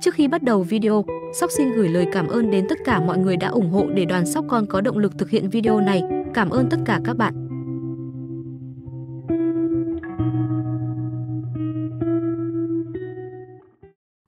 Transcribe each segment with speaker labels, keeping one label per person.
Speaker 1: Trước khi bắt đầu video, Sóc xin gửi lời cảm ơn đến tất cả mọi người đã ủng hộ để đoàn Sóc Con có động lực thực hiện video này. Cảm ơn tất cả các bạn.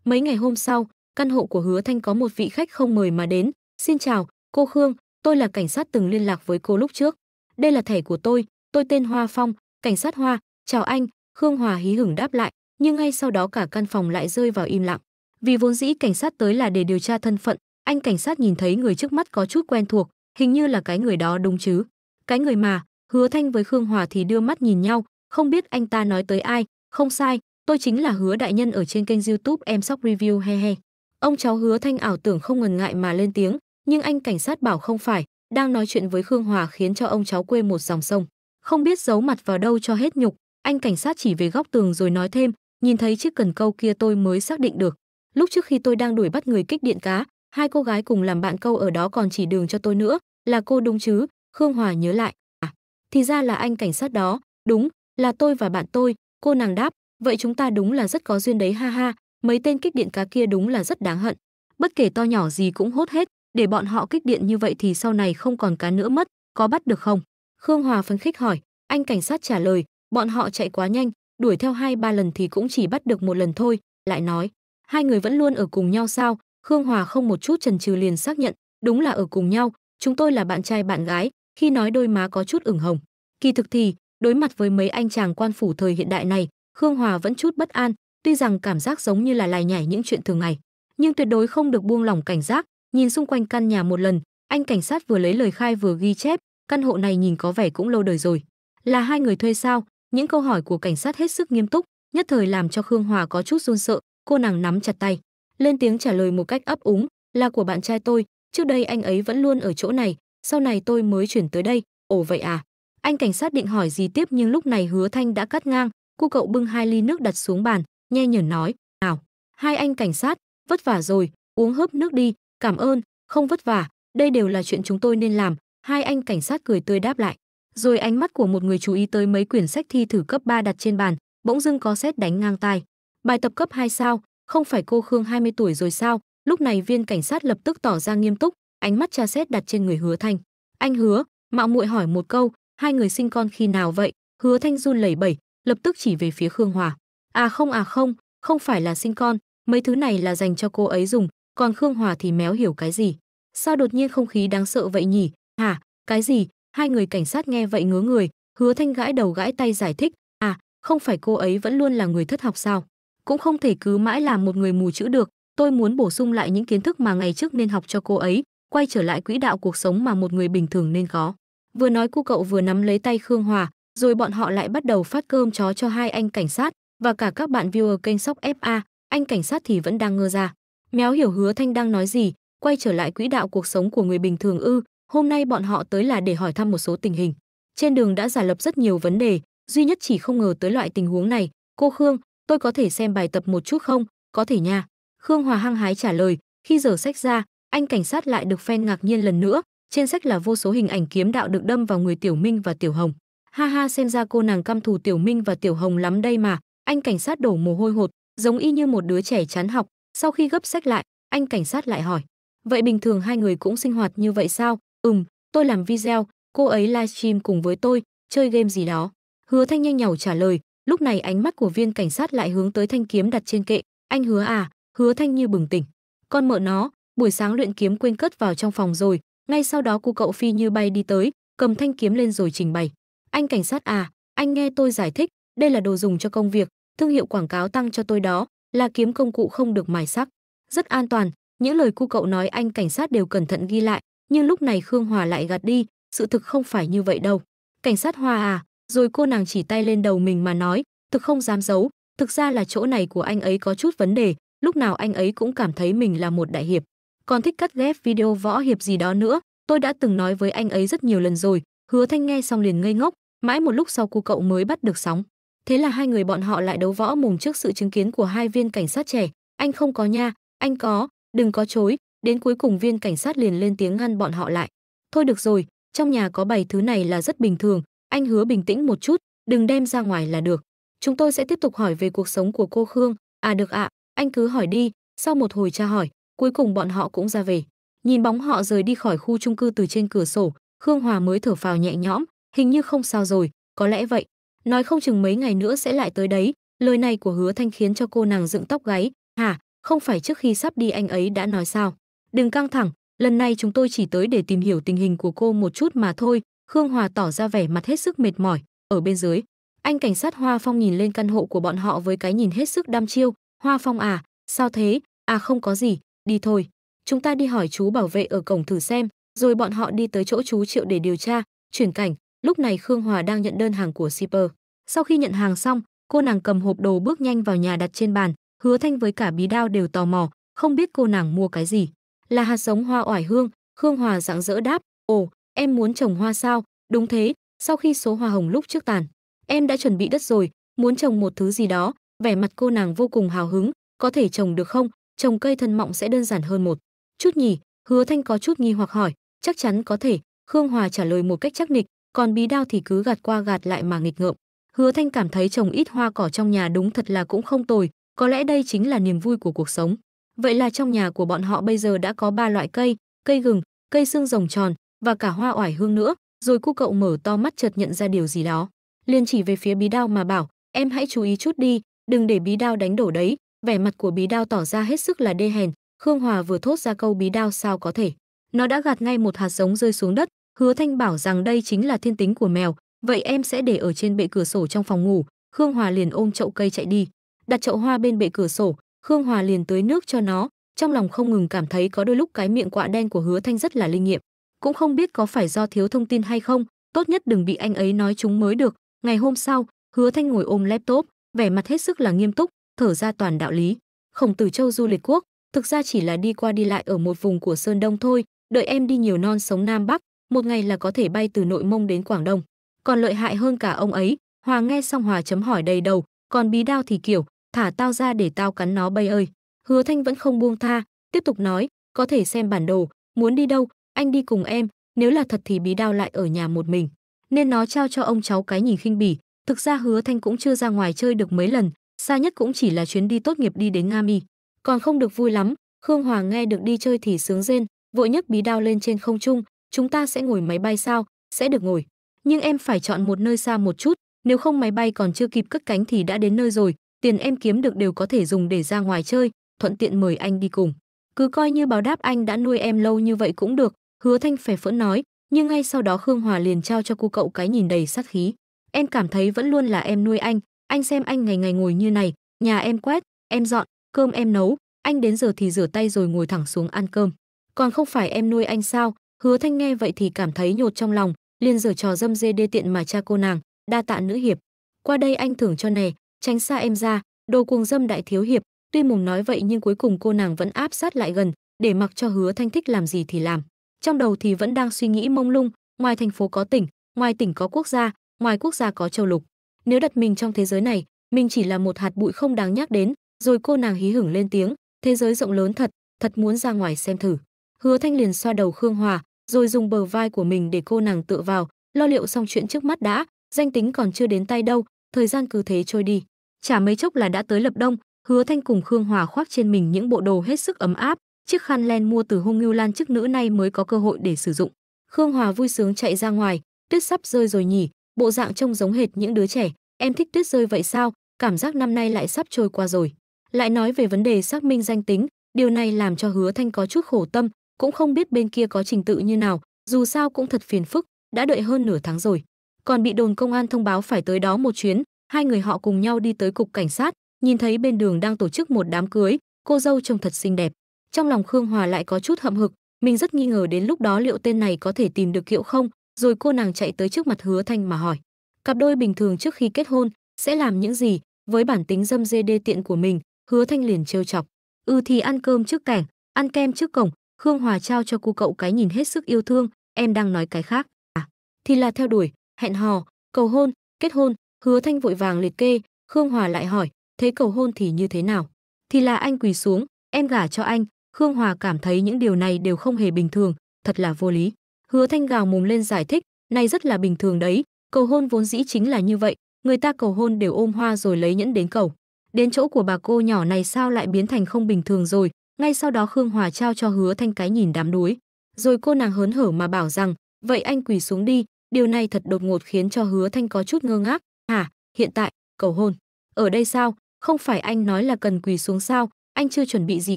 Speaker 1: Mấy ngày hôm sau, căn hộ của Hứa Thanh có một vị khách không mời mà đến. Xin chào, cô Khương, tôi là cảnh sát từng liên lạc với cô lúc trước. Đây là thẻ của tôi, tôi tên Hoa Phong, cảnh sát Hoa, chào anh, Khương Hòa hí hửng đáp lại, nhưng ngay sau đó cả căn phòng lại rơi vào im lặng. Vì vốn dĩ cảnh sát tới là để điều tra thân phận, anh cảnh sát nhìn thấy người trước mắt có chút quen thuộc, hình như là cái người đó đúng chứ? Cái người mà, Hứa Thanh với Khương Hòa thì đưa mắt nhìn nhau, không biết anh ta nói tới ai, không sai, tôi chính là Hứa đại nhân ở trên kênh YouTube em sóc review he he. Ông cháu Hứa Thanh ảo tưởng không ngần ngại mà lên tiếng, nhưng anh cảnh sát bảo không phải, đang nói chuyện với Khương Hòa khiến cho ông cháu quê một dòng sông. Không biết giấu mặt vào đâu cho hết nhục, anh cảnh sát chỉ về góc tường rồi nói thêm, nhìn thấy chiếc cần câu kia tôi mới xác định được, lúc trước khi tôi đang đuổi bắt người kích điện cá hai cô gái cùng làm bạn câu ở đó còn chỉ đường cho tôi nữa là cô đúng chứ khương hòa nhớ lại à thì ra là anh cảnh sát đó đúng là tôi và bạn tôi cô nàng đáp vậy chúng ta đúng là rất có duyên đấy ha ha mấy tên kích điện cá kia đúng là rất đáng hận bất kể to nhỏ gì cũng hốt hết để bọn họ kích điện như vậy thì sau này không còn cá nữa mất có bắt được không khương hòa phấn khích hỏi anh cảnh sát trả lời bọn họ chạy quá nhanh đuổi theo hai ba lần thì cũng chỉ bắt được một lần thôi lại nói hai người vẫn luôn ở cùng nhau sao khương hòa không một chút chần chừ liền xác nhận đúng là ở cùng nhau chúng tôi là bạn trai bạn gái khi nói đôi má có chút ửng hồng kỳ thực thì đối mặt với mấy anh chàng quan phủ thời hiện đại này khương hòa vẫn chút bất an tuy rằng cảm giác giống như là lải nhải những chuyện thường ngày nhưng tuyệt đối không được buông lỏng cảnh giác nhìn xung quanh căn nhà một lần anh cảnh sát vừa lấy lời khai vừa ghi chép căn hộ này nhìn có vẻ cũng lâu đời rồi là hai người thuê sao những câu hỏi của cảnh sát hết sức nghiêm túc nhất thời làm cho khương hòa có chút run sợ cô nàng nắm chặt tay lên tiếng trả lời một cách ấp úng là của bạn trai tôi trước đây anh ấy vẫn luôn ở chỗ này sau này tôi mới chuyển tới đây ồ vậy à anh cảnh sát định hỏi gì tiếp nhưng lúc này hứa thanh đã cắt ngang cô cậu bưng hai ly nước đặt xuống bàn nhe nhởn nói nào hai anh cảnh sát vất vả rồi uống hớp nước đi cảm ơn không vất vả đây đều là chuyện chúng tôi nên làm hai anh cảnh sát cười tươi đáp lại rồi ánh mắt của một người chú ý tới mấy quyển sách thi thử cấp 3 đặt trên bàn bỗng dưng có xét đánh ngang tai Bài tập cấp 2 sao, không phải cô Khương 20 tuổi rồi sao? Lúc này viên cảnh sát lập tức tỏ ra nghiêm túc, ánh mắt tra xét đặt trên người Hứa Thanh. Anh Hứa, mạo muội hỏi một câu, hai người sinh con khi nào vậy? Hứa Thanh run lẩy bẩy, lập tức chỉ về phía Khương Hòa. À không à không, không phải là sinh con, mấy thứ này là dành cho cô ấy dùng, còn Khương Hòa thì méo hiểu cái gì. Sao đột nhiên không khí đáng sợ vậy nhỉ? Hả? Cái gì? Hai người cảnh sát nghe vậy ngớ người, Hứa Thanh gãi đầu gãi tay giải thích, à, không phải cô ấy vẫn luôn là người thất học sao? cũng không thể cứ mãi làm một người mù chữ được tôi muốn bổ sung lại những kiến thức mà ngày trước nên học cho cô ấy quay trở lại quỹ đạo cuộc sống mà một người bình thường nên có vừa nói cu cậu vừa nắm lấy tay khương hòa rồi bọn họ lại bắt đầu phát cơm chó cho hai anh cảnh sát và cả các bạn viewer kênh sóc fa anh cảnh sát thì vẫn đang ngơ ra méo hiểu hứa thanh đang nói gì quay trở lại quỹ đạo cuộc sống của người bình thường ư hôm nay bọn họ tới là để hỏi thăm một số tình hình trên đường đã giả lập rất nhiều vấn đề duy nhất chỉ không ngờ tới loại tình huống này cô khương tôi có thể xem bài tập một chút không? Có thể nha. Khương Hòa hăng hái trả lời, khi dở sách ra, anh cảnh sát lại được phen ngạc nhiên lần nữa, trên sách là vô số hình ảnh kiếm đạo được đâm vào người Tiểu Minh và Tiểu Hồng. Ha ha xem ra cô nàng căm thù Tiểu Minh và Tiểu Hồng lắm đây mà, anh cảnh sát đổ mồ hôi hột, giống y như một đứa trẻ chán học, sau khi gấp sách lại, anh cảnh sát lại hỏi, vậy bình thường hai người cũng sinh hoạt như vậy sao? Ừm, tôi làm video, cô ấy livestream cùng với tôi, chơi game gì đó. Hứa Thanh nhanh nhảu trả lời, lúc này ánh mắt của viên cảnh sát lại hướng tới thanh kiếm đặt trên kệ anh hứa à hứa thanh như bừng tỉnh con mợ nó buổi sáng luyện kiếm quên cất vào trong phòng rồi ngay sau đó cô cậu phi như bay đi tới cầm thanh kiếm lên rồi trình bày anh cảnh sát à anh nghe tôi giải thích đây là đồ dùng cho công việc thương hiệu quảng cáo tăng cho tôi đó là kiếm công cụ không được mài sắc rất an toàn những lời cu cậu nói anh cảnh sát đều cẩn thận ghi lại nhưng lúc này khương hòa lại gạt đi sự thực không phải như vậy đâu cảnh sát hòa à rồi cô nàng chỉ tay lên đầu mình mà nói, thực không dám giấu, thực ra là chỗ này của anh ấy có chút vấn đề, lúc nào anh ấy cũng cảm thấy mình là một đại hiệp. Còn thích cắt ghép video võ hiệp gì đó nữa, tôi đã từng nói với anh ấy rất nhiều lần rồi, hứa thanh nghe xong liền ngây ngốc, mãi một lúc sau cô cậu mới bắt được sóng. Thế là hai người bọn họ lại đấu võ mồm trước sự chứng kiến của hai viên cảnh sát trẻ, anh không có nha, anh có, đừng có chối, đến cuối cùng viên cảnh sát liền lên tiếng ngăn bọn họ lại. Thôi được rồi, trong nhà có bảy thứ này là rất bình thường, anh hứa bình tĩnh một chút, đừng đem ra ngoài là được. Chúng tôi sẽ tiếp tục hỏi về cuộc sống của cô Khương. À được ạ, anh cứ hỏi đi. Sau một hồi tra hỏi, cuối cùng bọn họ cũng ra về. Nhìn bóng họ rời đi khỏi khu chung cư từ trên cửa sổ, Khương Hòa mới thở phào nhẹ nhõm, hình như không sao rồi, có lẽ vậy. Nói không chừng mấy ngày nữa sẽ lại tới đấy. Lời này của Hứa Thanh khiến cho cô nàng dựng tóc gáy. Hả, không phải trước khi sắp đi anh ấy đã nói sao? Đừng căng thẳng, lần này chúng tôi chỉ tới để tìm hiểu tình hình của cô một chút mà thôi, Khương Hòa tỏ ra vẻ mặt hết sức mệt mỏi, ở bên dưới, anh cảnh sát Hoa Phong nhìn lên căn hộ của bọn họ với cái nhìn hết sức đam chiêu, "Hoa Phong à, sao thế? À không có gì, đi thôi, chúng ta đi hỏi chú bảo vệ ở cổng thử xem." Rồi bọn họ đi tới chỗ chú Triệu để điều tra, chuyển cảnh, lúc này Khương Hòa đang nhận đơn hàng của shipper. Sau khi nhận hàng xong, cô nàng cầm hộp đồ bước nhanh vào nhà đặt trên bàn, Hứa Thanh với cả Bí Đao đều tò mò, không biết cô nàng mua cái gì. Là hạt giống hoa oải hương, Khương Hòa rạng rỡ đáp, "Ồ, Em muốn trồng hoa sao? Đúng thế, sau khi số hoa hồng lúc trước tàn, em đã chuẩn bị đất rồi, muốn trồng một thứ gì đó, vẻ mặt cô nàng vô cùng hào hứng, có thể trồng được không? Trồng cây thân mọng sẽ đơn giản hơn một. Chút nhỉ? Hứa Thanh có chút nghi hoặc hỏi, chắc chắn có thể, Khương Hòa trả lời một cách chắc nịch, còn bí đao thì cứ gạt qua gạt lại mà nghịch ngợm. Hứa Thanh cảm thấy trồng ít hoa cỏ trong nhà đúng thật là cũng không tồi, có lẽ đây chính là niềm vui của cuộc sống. Vậy là trong nhà của bọn họ bây giờ đã có ba loại cây, cây gừng, cây xương rồng tròn, và cả hoa oải hương nữa, rồi cu cậu mở to mắt chợt nhận ra điều gì đó. Liền chỉ về phía bí đao mà bảo, em hãy chú ý chút đi, đừng để bí đao đánh đổ đấy. Vẻ mặt của bí đao tỏ ra hết sức là đê hèn, Khương Hòa vừa thốt ra câu bí đao sao có thể. Nó đã gạt ngay một hạt giống rơi xuống đất, hứa thanh bảo rằng đây chính là thiên tính của mèo, vậy em sẽ để ở trên bệ cửa sổ trong phòng ngủ. Khương Hòa liền ôm chậu cây chạy đi, đặt chậu hoa bên bệ cửa sổ, Khương Hòa liền tưới nước cho nó, trong lòng không ngừng cảm thấy có đôi lúc cái miệng quạ đen của Hứa Thanh rất là linh nghiệm cũng không biết có phải do thiếu thông tin hay không, tốt nhất đừng bị anh ấy nói chúng mới được. Ngày hôm sau, Hứa Thanh ngồi ôm laptop, vẻ mặt hết sức là nghiêm túc, thở ra toàn đạo lý. Khổng Tử Châu du lịch quốc, thực ra chỉ là đi qua đi lại ở một vùng của Sơn Đông thôi, đợi em đi nhiều non sống Nam Bắc, một ngày là có thể bay từ Nội Mông đến Quảng Đông. Còn lợi hại hơn cả ông ấy, Hòa nghe xong Hòa chấm hỏi đầy đầu, còn bí đao thì kiểu, thả tao ra để tao cắn nó bay ơi. Hứa Thanh vẫn không buông tha, tiếp tục nói, có thể xem bản đồ, muốn đi đâu, anh đi cùng em, nếu là thật thì bí đao lại ở nhà một mình. Nên nó trao cho ông cháu cái nhìn khinh bỉ, thực ra hứa thanh cũng chưa ra ngoài chơi được mấy lần, xa nhất cũng chỉ là chuyến đi tốt nghiệp đi đến Nga Mi. Còn không được vui lắm, Khương Hòa nghe được đi chơi thì sướng rên, vội nhấc bí đao lên trên không trung, chúng ta sẽ ngồi máy bay sao, sẽ được ngồi. Nhưng em phải chọn một nơi xa một chút, nếu không máy bay còn chưa kịp cất cánh thì đã đến nơi rồi, tiền em kiếm được đều có thể dùng để ra ngoài chơi, thuận tiện mời anh đi cùng. Cứ coi như báo đáp anh đã nuôi em lâu như vậy cũng được, Hứa Thanh phè phỡn nói, nhưng ngay sau đó Khương Hòa liền trao cho cô cậu cái nhìn đầy sát khí. Em cảm thấy vẫn luôn là em nuôi anh, anh xem anh ngày ngày ngồi như này, nhà em quét, em dọn, cơm em nấu, anh đến giờ thì rửa tay rồi ngồi thẳng xuống ăn cơm. Còn không phải em nuôi anh sao? Hứa Thanh nghe vậy thì cảm thấy nhột trong lòng, liền giở trò dâm dê đê tiện mà cha cô nàng, đa tạ nữ hiệp. Qua đây anh thưởng cho nè, tránh xa em ra, đồ cuồng dâm đại thiếu hiệp, tuy mồm nói vậy nhưng cuối cùng cô nàng vẫn áp sát lại gần, để mặc cho Hứa Thanh thích làm gì thì làm trong đầu thì vẫn đang suy nghĩ mông lung, ngoài thành phố có tỉnh, ngoài tỉnh có quốc gia, ngoài quốc gia có châu lục. Nếu đặt mình trong thế giới này, mình chỉ là một hạt bụi không đáng nhắc đến, rồi cô nàng hí hửng lên tiếng, thế giới rộng lớn thật, thật muốn ra ngoài xem thử. Hứa Thanh liền xoa đầu Khương Hòa, rồi dùng bờ vai của mình để cô nàng tựa vào, lo liệu xong chuyện trước mắt đã, danh tính còn chưa đến tay đâu, thời gian cứ thế trôi đi. Chả mấy chốc là đã tới Lập Đông, Hứa Thanh cùng Khương Hòa khoác trên mình những bộ đồ hết sức ấm áp, chiếc khăn len mua từ Hung Ngưu Lan chức nữ nay mới có cơ hội để sử dụng. Khương Hòa vui sướng chạy ra ngoài, tuyết sắp rơi rồi nhỉ, bộ dạng trông giống hệt những đứa trẻ, em thích tuyết rơi vậy sao, cảm giác năm nay lại sắp trôi qua rồi. Lại nói về vấn đề xác minh danh tính, điều này làm cho Hứa Thanh có chút khổ tâm, cũng không biết bên kia có trình tự như nào, dù sao cũng thật phiền phức, đã đợi hơn nửa tháng rồi. Còn bị đồn công an thông báo phải tới đó một chuyến, hai người họ cùng nhau đi tới cục cảnh sát, nhìn thấy bên đường đang tổ chức một đám cưới, cô dâu trông thật xinh đẹp. Trong lòng Khương Hòa lại có chút hậm hực, mình rất nghi ngờ đến lúc đó liệu tên này có thể tìm được Kiệu không, rồi cô nàng chạy tới trước mặt Hứa Thanh mà hỏi, cặp đôi bình thường trước khi kết hôn sẽ làm những gì, với bản tính dâm dê đê tiện của mình, Hứa Thanh liền trêu chọc, "Ừ thì ăn cơm trước cảnh, ăn kem trước cổng." Khương Hòa trao cho cô cậu cái nhìn hết sức yêu thương, "Em đang nói cái khác." "À, thì là theo đuổi, hẹn hò, cầu hôn, kết hôn." Hứa Thanh vội vàng liệt kê, Khương Hòa lại hỏi, "Thế cầu hôn thì như thế nào?" "Thì là anh quỳ xuống, em gả cho anh, Khương Hòa cảm thấy những điều này đều không hề bình thường, thật là vô lý. Hứa Thanh gào mồm lên giải thích, này rất là bình thường đấy, cầu hôn vốn dĩ chính là như vậy, người ta cầu hôn đều ôm hoa rồi lấy nhẫn đến cầu. Đến chỗ của bà cô nhỏ này sao lại biến thành không bình thường rồi, ngay sau đó Khương Hòa trao cho Hứa Thanh cái nhìn đám đuối. Rồi cô nàng hớn hở mà bảo rằng, vậy anh quỳ xuống đi, điều này thật đột ngột khiến cho Hứa Thanh có chút ngơ ngác. Hả, à, hiện tại, cầu hôn. Ở đây sao, không phải anh nói là cần quỳ xuống sao, anh chưa chuẩn bị gì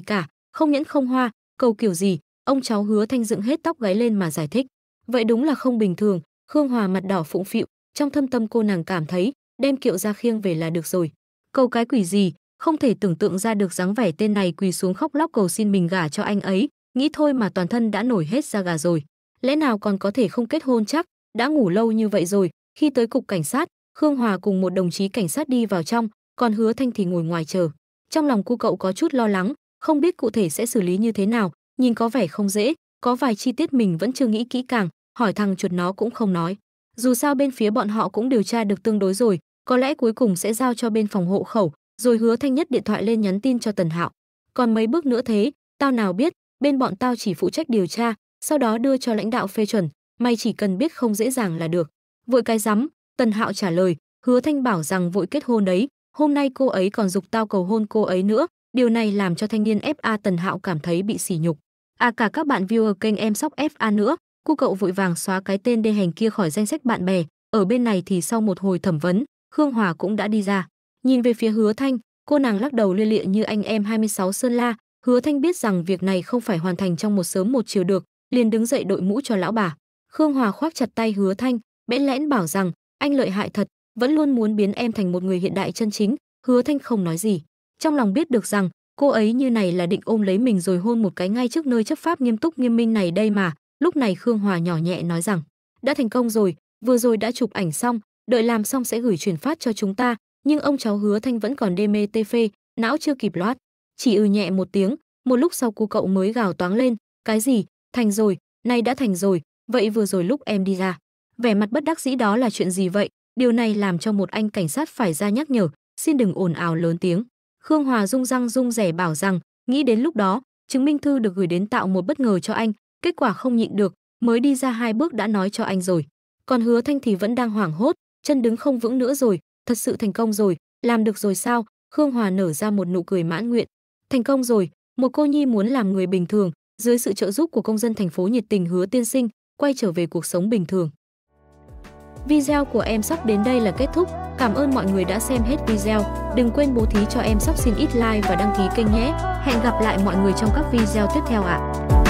Speaker 1: cả, không nhẫn không hoa, cầu kiểu gì, ông cháu hứa thanh dựng hết tóc gáy lên mà giải thích. Vậy đúng là không bình thường, Khương Hòa mặt đỏ phụng phịu, trong thâm tâm cô nàng cảm thấy, đem kiệu ra khiêng về là được rồi. Cầu cái quỷ gì, không thể tưởng tượng ra được dáng vẻ tên này quỳ xuống khóc lóc cầu xin mình gả cho anh ấy, nghĩ thôi mà toàn thân đã nổi hết da gà rồi. Lẽ nào còn có thể không kết hôn chắc, đã ngủ lâu như vậy rồi, khi tới cục cảnh sát, Khương Hòa cùng một đồng chí cảnh sát đi vào trong, còn Hứa Thanh thì ngồi ngoài chờ. Trong lòng cô cậu có chút lo lắng, không biết cụ thể sẽ xử lý như thế nào, nhìn có vẻ không dễ, có vài chi tiết mình vẫn chưa nghĩ kỹ càng, hỏi thằng chuột nó cũng không nói. Dù sao bên phía bọn họ cũng điều tra được tương đối rồi, có lẽ cuối cùng sẽ giao cho bên phòng hộ khẩu, rồi hứa Thanh Nhất điện thoại lên nhắn tin cho Tần Hạo. Còn mấy bước nữa thế, tao nào biết, bên bọn tao chỉ phụ trách điều tra, sau đó đưa cho lãnh đạo phê chuẩn, mày chỉ cần biết không dễ dàng là được. Vội cái rắm, Tần Hạo trả lời, hứa Thanh bảo rằng vội kết hôn đấy, hôm nay cô ấy còn dục tao cầu hôn cô ấy nữa, Điều này làm cho thanh niên FA Tần Hạo cảm thấy bị sỉ nhục. À cả các bạn viewer kênh em sóc FA nữa, cô cậu vội vàng xóa cái tên đê hành kia khỏi danh sách bạn bè. Ở bên này thì sau một hồi thẩm vấn, Khương Hòa cũng đã đi ra. Nhìn về phía Hứa Thanh, cô nàng lắc đầu lia lịa như anh em 26 Sơn La. Hứa Thanh biết rằng việc này không phải hoàn thành trong một sớm một chiều được, liền đứng dậy đội mũ cho lão bà. Khương Hòa khoác chặt tay Hứa Thanh, bẽn lẽn bảo rằng anh lợi hại thật, vẫn luôn muốn biến em thành một người hiện đại chân chính. Hứa Thanh không nói gì trong lòng biết được rằng cô ấy như này là định ôm lấy mình rồi hôn một cái ngay trước nơi chấp pháp nghiêm túc nghiêm minh này đây mà lúc này khương hòa nhỏ nhẹ nói rằng đã thành công rồi vừa rồi đã chụp ảnh xong đợi làm xong sẽ gửi chuyển phát cho chúng ta nhưng ông cháu hứa thanh vẫn còn đê mê tê phê não chưa kịp loát chỉ ừ nhẹ một tiếng một lúc sau cô cậu mới gào toáng lên cái gì thành rồi nay đã thành rồi vậy vừa rồi lúc em đi ra vẻ mặt bất đắc dĩ đó là chuyện gì vậy điều này làm cho một anh cảnh sát phải ra nhắc nhở xin đừng ồn ào lớn tiếng Khương Hòa rung răng rung rẻ bảo rằng, nghĩ đến lúc đó, chứng minh thư được gửi đến tạo một bất ngờ cho anh, kết quả không nhịn được, mới đi ra hai bước đã nói cho anh rồi. Còn Hứa Thanh thì vẫn đang hoảng hốt, chân đứng không vững nữa rồi, thật sự thành công rồi, làm được rồi sao? Khương Hòa nở ra một nụ cười mãn nguyện. Thành công rồi, một cô nhi muốn làm người bình thường, dưới sự trợ giúp của công dân thành phố nhiệt tình Hứa tiên sinh, quay trở về cuộc sống bình thường. Video của em sắp đến đây là kết thúc. Cảm ơn mọi người đã xem hết video. Đừng quên bố thí cho em sắp xin ít like và đăng ký kênh nhé. Hẹn gặp lại mọi người trong các video tiếp theo ạ. À.